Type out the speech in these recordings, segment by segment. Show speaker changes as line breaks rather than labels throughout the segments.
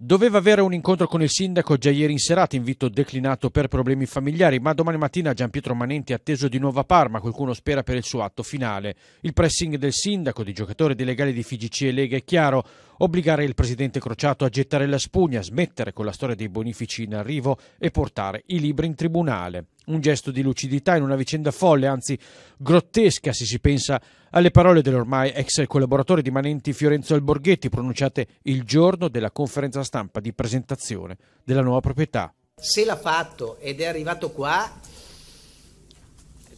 Doveva avere un incontro con il sindaco già ieri in serata, invito declinato per problemi familiari, ma domani mattina Gian Pietro Manenti è atteso di nuovo a Parma, qualcuno spera per il suo atto finale. Il pressing del sindaco, di giocatori legali di FIGC e Lega è chiaro, obbligare il presidente Crociato a gettare la spugna, smettere con la storia dei bonifici in arrivo e portare i libri in tribunale un gesto di lucidità in una vicenda folle, anzi grottesca se si pensa alle parole dell'ormai ex collaboratore di Manenti Fiorenzo Alborghetti pronunciate il giorno della conferenza stampa di presentazione della nuova proprietà.
Se l'ha fatto ed è arrivato qua,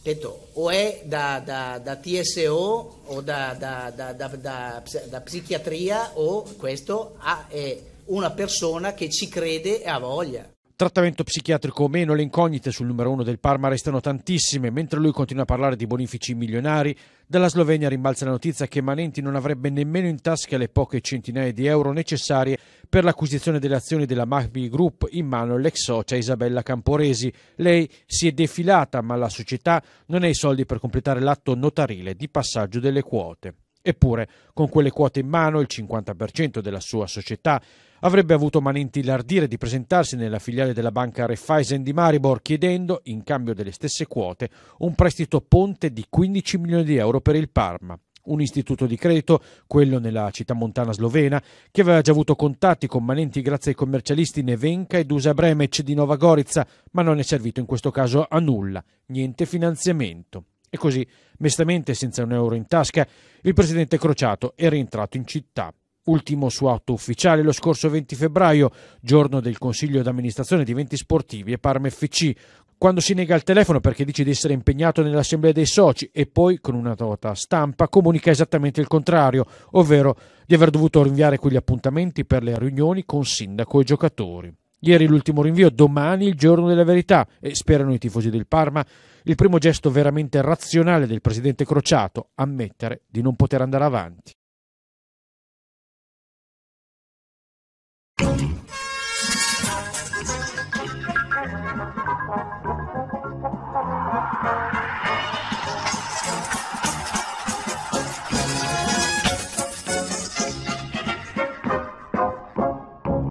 detto, o è da, da, da TSO o da, da, psichiatria o questo ah, è una persona che ci crede e ha voglia.
Trattamento psichiatrico o meno, le incognite sul numero uno del Parma restano tantissime, mentre lui continua a parlare di bonifici milionari. Dalla Slovenia rimbalza la notizia che Manenti non avrebbe nemmeno in tasca le poche centinaia di euro necessarie per l'acquisizione delle azioni della Mahbi Group in mano all'ex socia Isabella Camporesi. Lei si è defilata, ma la società non ha i soldi per completare l'atto notarile di passaggio delle quote. Eppure, con quelle quote in mano, il 50% della sua società, avrebbe avuto manenti l'ardire di presentarsi nella filiale della banca Raiffeisen di Maribor chiedendo, in cambio delle stesse quote, un prestito ponte di 15 milioni di euro per il Parma un istituto di credito, quello nella città montana slovena, che aveva già avuto contatti con Manenti grazie ai commercialisti Nevenka ed Dusa Bremec di Nova Gorica, ma non è servito in questo caso a nulla, niente finanziamento. E così, mestamente senza un euro in tasca, il presidente Crociato è rientrato in città. Ultimo suo atto ufficiale lo scorso 20 febbraio, giorno del consiglio d'amministrazione di eventi sportivi e Parma FC, quando si nega il telefono perché dice di essere impegnato nell'assemblea dei soci e poi con una nota stampa comunica esattamente il contrario, ovvero di aver dovuto rinviare quegli appuntamenti per le riunioni con sindaco e giocatori. Ieri l'ultimo rinvio, domani il giorno della verità e sperano i tifosi del Parma il primo gesto veramente razionale del presidente Crociato, ammettere di non poter andare avanti. Thank you.